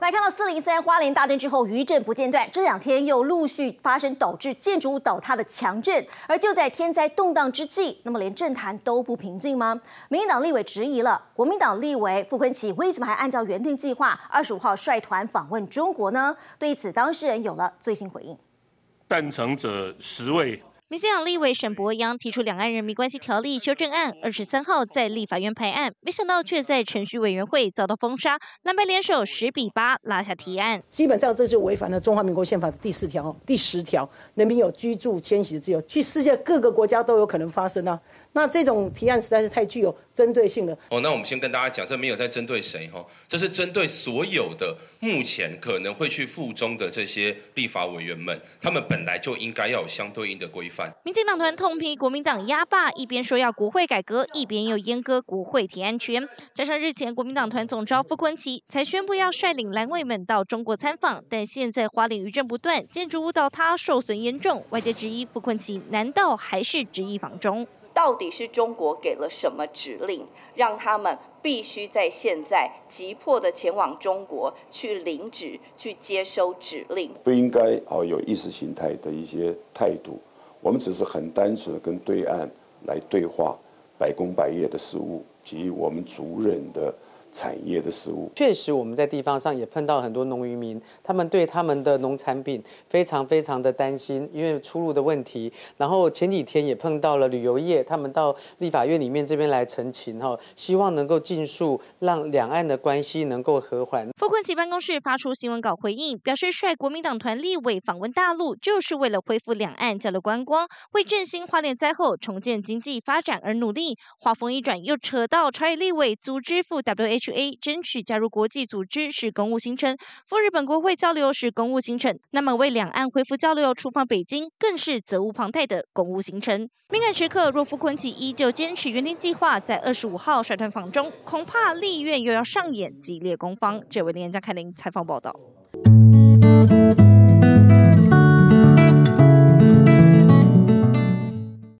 来看到四零三花莲大震之后余震不间断，这两天又陆续发生导致建筑物倒塌的强震。而就在天灾动荡之际，那么连政坛都不平静吗？民进党立委质疑了国民党立委傅昆萁为什么还按照原定计划二十五号率团访问中国呢？对此，当事人有了最新回应。但成者十位。民进党立委沈博阳提出《两岸人民关系条例》修正案，二十三号在立法院排案，没想到却在程序委员会遭到封杀，蓝白联手十比八拉下提案。基本上，这就违反了《中华民国宪法》第四条、第十条，人民有居住迁徙的自由，去世界各个国家都有可能发生啊！那这种提案实在是太具有。针对性的哦，那我们先跟大家讲，这没有在针对谁哈，这是针对所有的目前可能会去附中的这些立法委员们，他们本来就应该要有相对应的规范。民进党团痛批国民党压霸，一边说要国会改革，一边又阉割国会提安权。加上日前国民党团总召傅昆奇才宣布要率领蓝卫们到中国参访，但现在花莲余震不断，建筑物倒塌受损严重，外界质疑傅昆奇难道还是执意访中？到底是中国给了什么指令，让他们必须在现在急迫的前往中国去领旨、去接收指令？不应该哦，有意识形态的一些态度。我们只是很单纯的跟对岸来对话，百工百业的事务及我们族人的。产业的食物，确实我们在地方上也碰到很多农渔民，他们对他们的农产品非常非常的担心，因为出入的问题。然后前几天也碰到了旅游业，他们到立法院里面这边来澄清哈，希望能够尽速让两岸的关系能够和缓。傅昆琪办公室发出新闻稿回应，表示率国民党团立委访问大陆，就是为了恢复两岸交流观光，为振兴花莲灾后重建经济发展而努力。话锋一转，又扯到朝野立委组织赴 W A。DHA 争取加入国际组织是公务行程，赴日本国会交流是公务行程。那么为两岸恢复交流出访北京，更是责无旁贷的公务行程。敏感时刻，若夫昆奇依旧坚持原定计划，在二十五号率团访中，恐怕立院又要上演激烈攻防。这位连江看您采访报道。